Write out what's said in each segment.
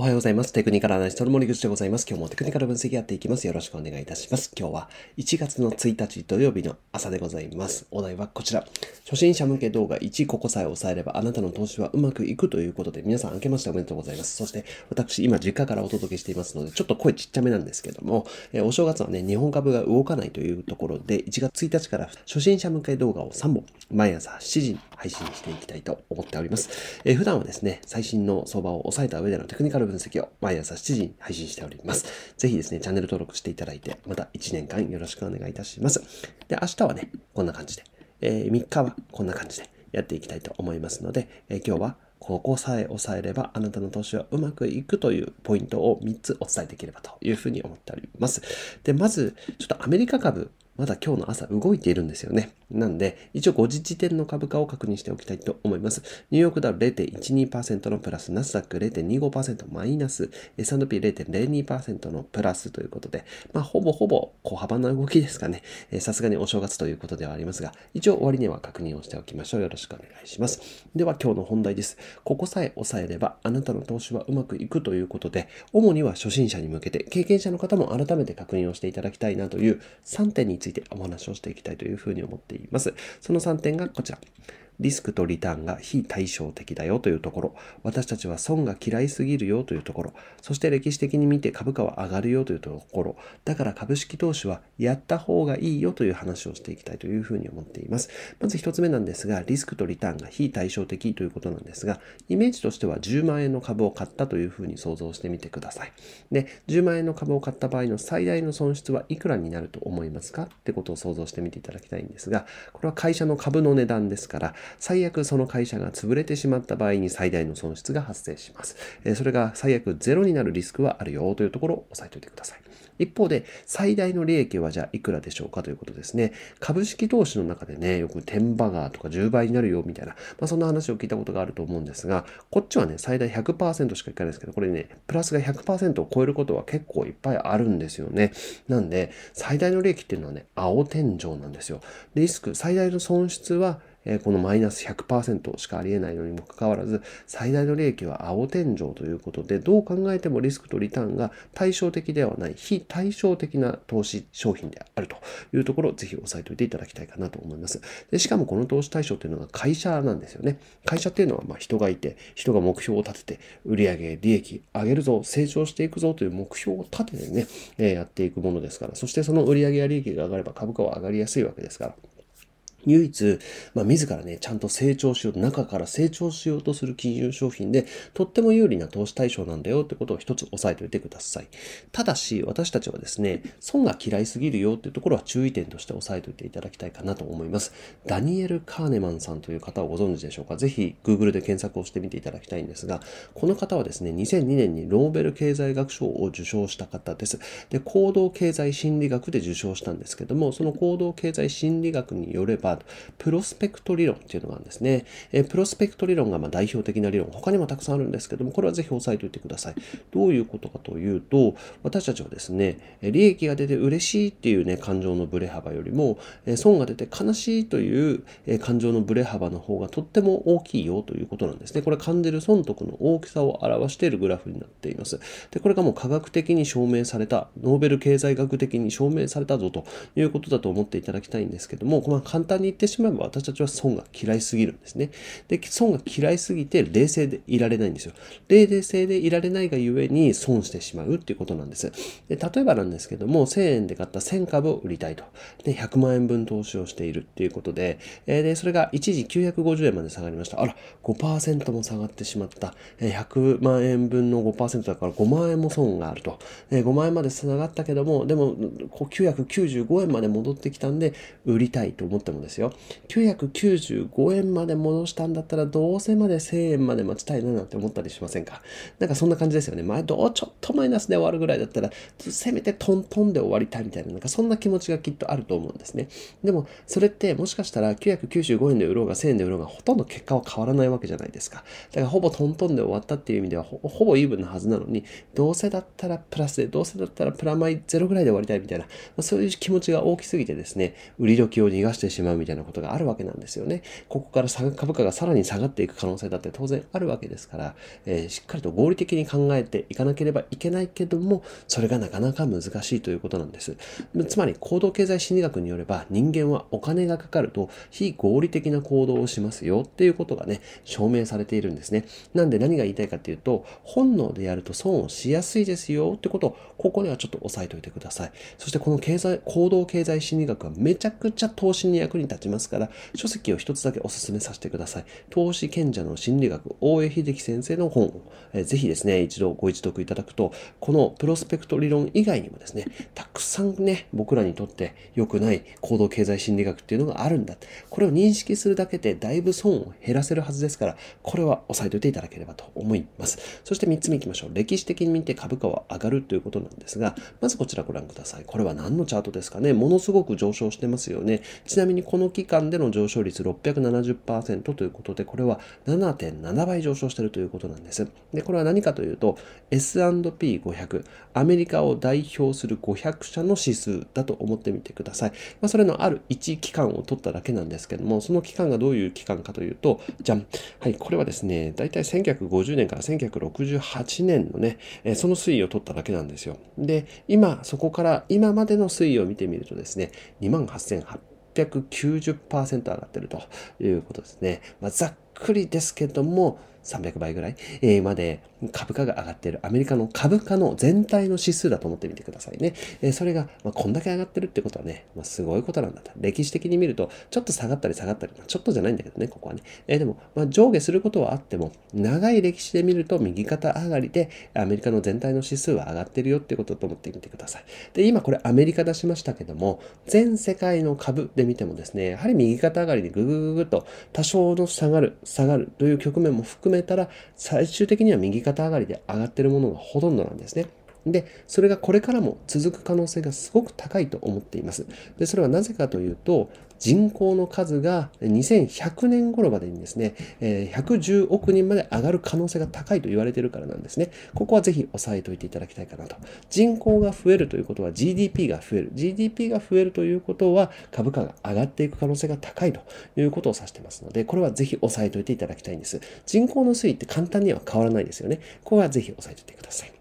おはようございます。テクニカルアナリストの森口でございます。今日もテクニカル分析やっていきます。よろしくお願いいたします。今日は1月の1日土曜日の朝でございます。お題はこちら。初心者向け動画1、ここさえ押さえればあなたの投資はうまくいくということで、皆さん明けましておめでとうございます。そして私、今実家からお届けしていますので、ちょっと声ちっちゃめなんですけども、えお正月はね、日本株が動かないというところで、1月1日から初心者向け動画を3本、毎朝7時配信していきたいと思っております。えー、普段はですね、最新の相場を抑えた上でのテクニカル分析を毎朝7時に配信しております。ぜひですね、チャンネル登録していただいて、また1年間よろしくお願いいたします。で、明日はね、こんな感じで、えー、3日はこんな感じでやっていきたいと思いますので、えー、今日はここさえ押さえればあなたの投資はうまくいくというポイントを3つお伝えできればというふうに思っております。で、まず、ちょっとアメリカ株まだ今日の朝動いているんですよね。なんで、一応5時時点の株価を確認しておきたいと思います。ニューヨークダウ0.12%のプラス、ナスダック0.25%マイナス、S&P0.02% のプラスということで、まあ、ほぼほぼ小幅な動きですかね。さすがにお正月ということではありますが、一応終わりには確認をしておきましょう。よろしくお願いします。では今日の本題です。ここさえ抑えれば、あなたの投資はうまくいくということで、主には初心者に向けて、経験者の方も改めて確認をしていただきたいなという3点についてついてお話をしていきたいというふうに思っています。その3点がこちら。リスクとリターンが非対照的だよというところ、私たちは損が嫌いすぎるよというところ、そして歴史的に見て株価は上がるよというところ、だから株式投資はやった方がいいよという話をしていきたいというふうに思っています。まず一つ目なんですが、リスクとリターンが非対照的ということなんですが、イメージとしては10万円の株を買ったというふうに想像してみてください。で、10万円の株を買った場合の最大の損失はいくらになると思いますかってことを想像してみていただきたいんですが、これは会社の株の値段ですから、最悪その会社が潰れてしまった場合に最大の損失が発生します。えそれが最悪ゼロになるリスクはあるよというところを押さえておいてください。一方で、最大の利益はじゃあいくらでしょうかということですね。株式投資の中でね、よく10バガーとか10倍になるよみたいな、まあ、そんな話を聞いたことがあると思うんですが、こっちはね、最大100%しかいかないですけど、これね、プラスが100%を超えることは結構いっぱいあるんですよね。なんで、最大の利益っていうのはね、青天井なんですよ。リスク、最大の損失はえこのマイナス100%しかありえないのにもかかわらず、最大の利益は青天井ということで、どう考えてもリスクとリターンが対照的ではない、非対照的な投資商品であるというところをぜひ押さえておいていただきたいかなと思います。でしかもこの投資対象というのが会社なんですよね。会社っていうのはま人がいて、人が目標を立てて、売上、利益上げるぞ、成長していくぞという目標を立ててね、えやっていくものですから、そしてその売上や利益が上がれば株価は上がりやすいわけですから。唯一、まあ、自らね、ちゃんと成長しよう中から成長しようとする金融商品で、とっても有利な投資対象なんだよってことを一つ押さえておいてください。ただし、私たちはですね、損が嫌いすぎるよっていうところは注意点として押さえておいていただきたいかなと思います。ダニエル・カーネマンさんという方をご存知でしょうかぜひ、Google で検索をしてみていただきたいんですが、この方はですね、2002年にノーベル経済学賞を受賞した方です。で、行動経済心理学で受賞したんですけども、その行動経済心理学によれば、プロスペクト理論っていうのがあるんですね。えプロスペクト理論がま代表的な理論、他にもたくさんあるんですけども、これはぜひ押さえておいてください。どういうことかというと、私たちはですね、利益が出て嬉しいっていうね、感情のブレ幅よりも、損が出て悲しいという感情のブレ幅の方がとっても大きいよということなんですね。これ感じる損得の大きさを表しているグラフになっています。で、これがもう科学的に証明された、ノーベル経済学的に証明されたぞということだと思っていただきたいんですけども、まあ、簡単に言ってしまえば私たちは損が嫌いすぎるんですね。で、損が嫌いすぎて冷静でいられないんですよ。冷静でいられないがゆえに損してしまうっていうことなんです。で、例えばなんですけども、1000円で買った1000株を売りたいと。で、100万円分投資をしているっていうことで、えー、で、それが一時950円まで下がりました。あら、5%も下がってしまった。えー、100万円分の5%だから5万円も損があると。え5万円まで下がったけども、でも、995円まで戻ってきたんで、売りたいと思ってもでですよ。995円まで戻したんだったら、どうせまで1000円まで待ちたいななんて思ったりしませんかなんかそんな感じですよね。前、どうちょっとマイナスで終わるぐらいだったら、せめてトントンで終わりたいみたいな、なんかそんな気持ちがきっとあると思うんですね。でも、それってもしかしたら995円で売ろうが1000円で売ろうが、ほとんど結果は変わらないわけじゃないですか。だからほぼトントンで終わったっていう意味ではほ、ほぼイーブンなはずなのに、どうせだったらプラスで、どうせだったらプラマイゼロぐらいで終わりたいみたいな、まあ、そういう気持ちが大きすぎてですね、売り時を逃がしてしまうみたいなことがあるわけなんですよね。ここから株価がさらに下がっていく可能性だって当然あるわけですから、えー、しっかりと合理的に考えていかなければいけないけども、それがなかなか難しいということなんです。つまり行動経済心理学によれば、人間はお金がかかると非合理的な行動をしますよっていうことがね、証明されているんですね。なんで何が言いたいかっていうと、本能でやると損をしやすいですよってことを、ここにはちょっと押さえておいてください。そしてこの経済、行動経済心理学はめちゃくちゃ投資に役にに立ちますから、書籍を一つだけお勧めさせてください。投資賢者の心理学、大江秀樹先生の本を、えー、ぜひですね、一度ご一読いただくと、このプロスペクト理論以外にもですね、たくさんね、僕らにとって良くない行動経済心理学っていうのがあるんだ。これを認識するだけでだいぶ損を減らせるはずですから、これは押さえておいていただければと思います。そして3つ目いきましょう。歴史的に見て株価は上がるということなんですが、まずこちらご覧ください。これは何のチャートですかね。ものすごく上昇してますよね。ちなみにここの期間での上昇率670%ということで、これは7.7倍上昇しているということなんです。で、これは何かというと、S&P500、アメリカを代表する500社の指数だと思ってみてください。まあ、それのある1期間を取っただけなんですけども、その期間がどういう期間かというと、じゃん。はい、これはですね、だいたい1950年から1968年のね、えその推移を取っただけなんですよ。で、今、そこから今までの推移を見てみるとですね、28,800 690%上がってるということですね。まあ、ざっくりですけども、300倍ぐらい、まで株価が上がっている。アメリカの株価の全体の指数だと思ってみてくださいね。えー、それが、まあ、こんだけ上がってるってことはね、まあ、すごいことなんだと。歴史的に見ると、ちょっと下がったり下がったり、まあ、ちょっとじゃないんだけどね、ここはね。えー、でも、まあ、上下することはあっても、長い歴史で見ると右肩上がりで、アメリカの全体の指数は上がってるよってことだと思ってみてください。で、今これアメリカ出しましたけども、全世界の株で見てもですね、やはり右肩上がりでググググっと多少の下がる、下がるという局面も含めたら、最終的には右肩方上がりで上がってるものがほとんどなんですね。で、それがこれからも続く可能性がすごく高いと思っています。で、それはなぜかというと、人口の数が2100年頃までにですね、110億人まで上がる可能性が高いと言われているからなんですね。ここはぜひ押さえておいていただきたいかなと。人口が増えるということは GDP が増える。GDP が増えるということは株価が上がっていく可能性が高いということを指してますので、これはぜひ押さえておいていただきたいんです。人口の推移って簡単には変わらないですよね。ここはぜひ押さえておいてください。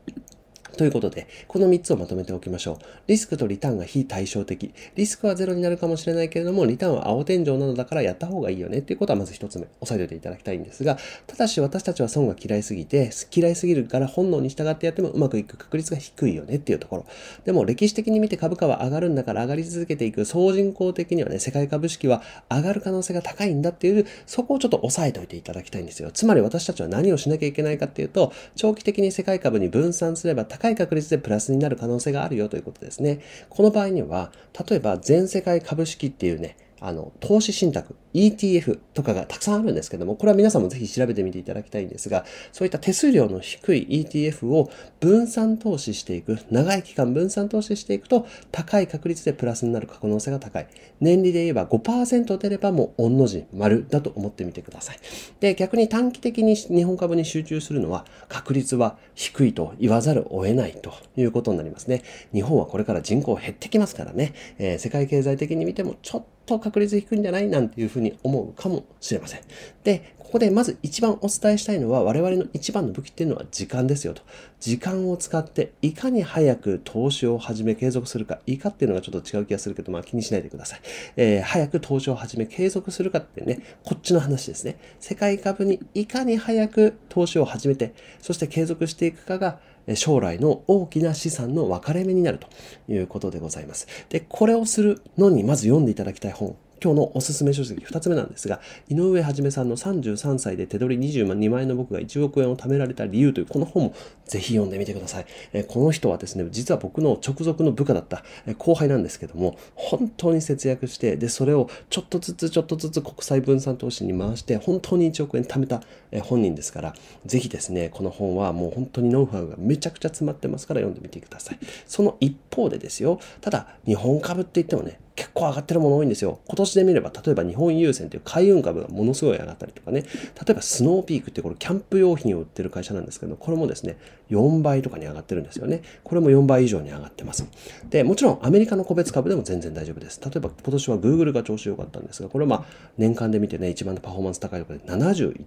ということで、この3つをまとめておきましょう。リスクとリターンが非対照的。リスクはゼロになるかもしれないけれども、リターンは青天井なのだからやった方がいいよねっていうことはまず1つ目、押さえておいていただきたいんですが、ただし私たちは損が嫌いすぎて、嫌いすぎるから本能に従ってやってもうまくいく確率が低いよねっていうところ。でも歴史的に見て株価は上がるんだから上がり続けていく、総人口的にはね、世界株式は上がる可能性が高いんだっていう、そこをちょっと押さえておいていただきたいんですよ。つまり私たちは何をしなきゃいけないかっていうと、長期的に世界株に分散すれば高い高い確率でプラスになる可能性があるよということですね。この場合には、例えば全世界株式っていうね、あの、投資信託、ETF とかがたくさんあるんですけども、これは皆さんもぜひ調べてみていただきたいんですが、そういった手数料の低い ETF を分散投資していく、長い期間分散投資していくと、高い確率でプラスになる可能性が高い。年利で言えば5%出ればもう御の字丸だと思ってみてください。で、逆に短期的に日本株に集中するのは、確率は低いと言わざるを得ないということになりますね。日本はこれから人口減ってきますからね、えー、世界経済的に見てもちょっとと確率低いんじゃないなんていうふうに思うかもしれません。で、ここでまず一番お伝えしたいのは我々の一番の武器っていうのは時間ですよと。時間を使っていかに早く投資を始め継続するか、いかっていうのがちょっと違う気がするけど、まあ気にしないでください。えー、早く投資を始め継続するかってね、こっちの話ですね。世界株にいかに早く投資を始めて、そして継続していくかが将来の大きな資産の分かれ目になるということでございます。で、これをするのにまず読んでいただきたい本今日のおすすめ書籍2つ目なんですが、井上はじめさんの33歳で手取り22万円の僕が1億円を貯められた理由というこの本もぜひ読んでみてください。えこの人はですね、実は僕の直属の部下だった、え後輩なんですけども、本当に節約して、で、それをちょっとずつちょっとずつ国際分散投資に回して、本当に1億円貯めた、え本人ですから、ぜひですね、この本はもう本当にノウハウがめちゃくちゃ詰まってますから読んでみてください。その一方でですよ、ただ日本株って言ってもね、結構上がってるもの多いんですよ。今年で見れば、例えば日本郵船という海運株がものすごい上がったりとかね、例えばスノーピークってこれキャンプ用品を売ってる会社なんですけど、これもですね、4倍とかに上がってるんですよね。これも4倍以上に上がってます。で、もちろんアメリカの個別株でも全然大丈夫です。例えば今年は Google が調子良かったんですが、これはまあ年間で見てね、一番のパフォーマンス高いところで71%、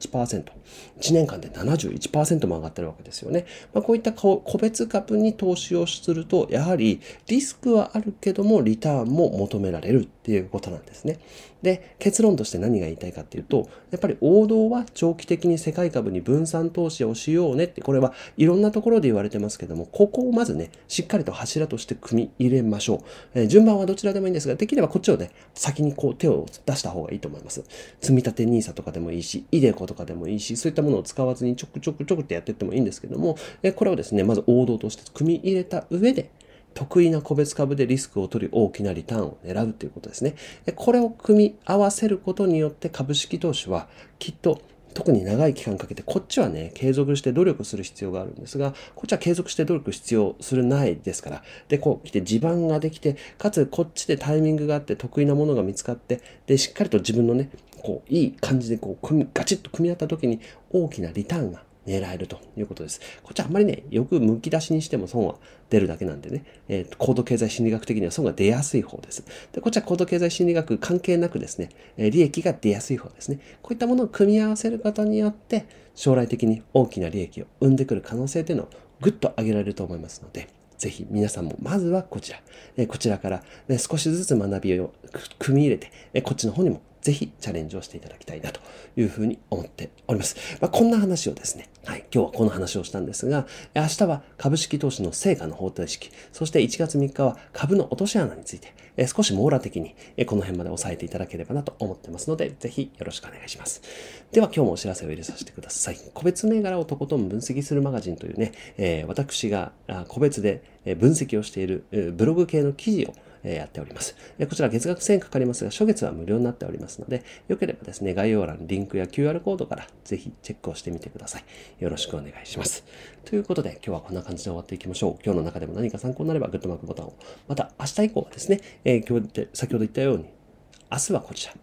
1年間で71%も上がってるわけですよね。まあ、こういった個別株に投資をすると、やはりリスクはあるけども、リターンも求めめられるっていうことなんですね。で、結論として何が言いたいかっていうと、やっぱり王道は長期的に世界株に分散投資をしようねって、これはいろんなところで言われてますけども、ここをまずね、しっかりと柱として組み入れましょう。えー、順番はどちらでもいいんですが、できればこっちをね、先にこう手を出した方がいいと思います。積立 NISA とかでもいいし、ideco とかでもいいし、そういったものを使わずにちょくちょくちょくってやってってもいいんですけども、えー、これをですね、まず王道として組み入れた上で、得意な個別株でリスクを取り大きなリターンを狙うということですね。でこれを組み合わせることによって株式投資はきっと特に長い期間かけて、こっちはね、継続して努力する必要があるんですが、こっちは継続して努力必要するないですから、で、こう来て地盤ができて、かつこっちでタイミングがあって得意なものが見つかって、で、しっかりと自分のね、こう、いい感じでこう、組み、ガチッと組み合った時に大きなリターンが狙えるということです。こっちはあんまりね、よくむき出しにしても損は出るだけなんでね、えー、高度経済心理学的には損が出やすい方です。で、こっちは高度経済心理学関係なくですね、え利益が出やすい方ですね。こういったものを組み合わせることによって、将来的に大きな利益を生んでくる可能性というのをぐっと上げられると思いますので、ぜひ皆さんもまずはこちら、えこちらから、ね、少しずつ学びを組み入れて、えこっちの方にもぜひチャレンジをしていただきたいなというふうに思っております。まあ、こんな話をですね、はい、今日はこの話をしたんですが、明日は株式投資の成果の方程式、そして1月3日は株の落とし穴について、え少し網羅的にえこの辺まで押さえていただければなと思ってますので、ぜひよろしくお願いします。では今日もお知らせを入れさせてください。個別銘柄をとことん分析するマガジンというね、えー、私が個別で分析をしているブログ系の記事をえやっております。えこちら月額1000円かかりますが、初月は無料になっておりますので、よければですね、概要欄、リンクや QR コードからぜひチェックをしてみてください。よろしくお願いします。ということで、今日はこんな感じで終わっていきましょう。今日の中でも何か参考になれば、グッドマークボタンを。また明日以降はですね、えー、今日で先ほど言ったように、明日はこちら。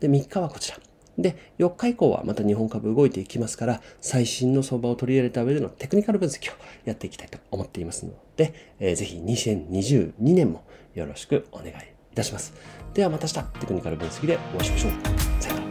で、3日はこちら。で、4日以降はまた日本株動いていきますから、最新の相場を取り入れた上でのテクニカル分析をやっていきたいと思っていますので、えー、ぜひ2022年もよろしくお願いいたします。ではまた明日、テクニカル分析でお会いしましょう。さよなら。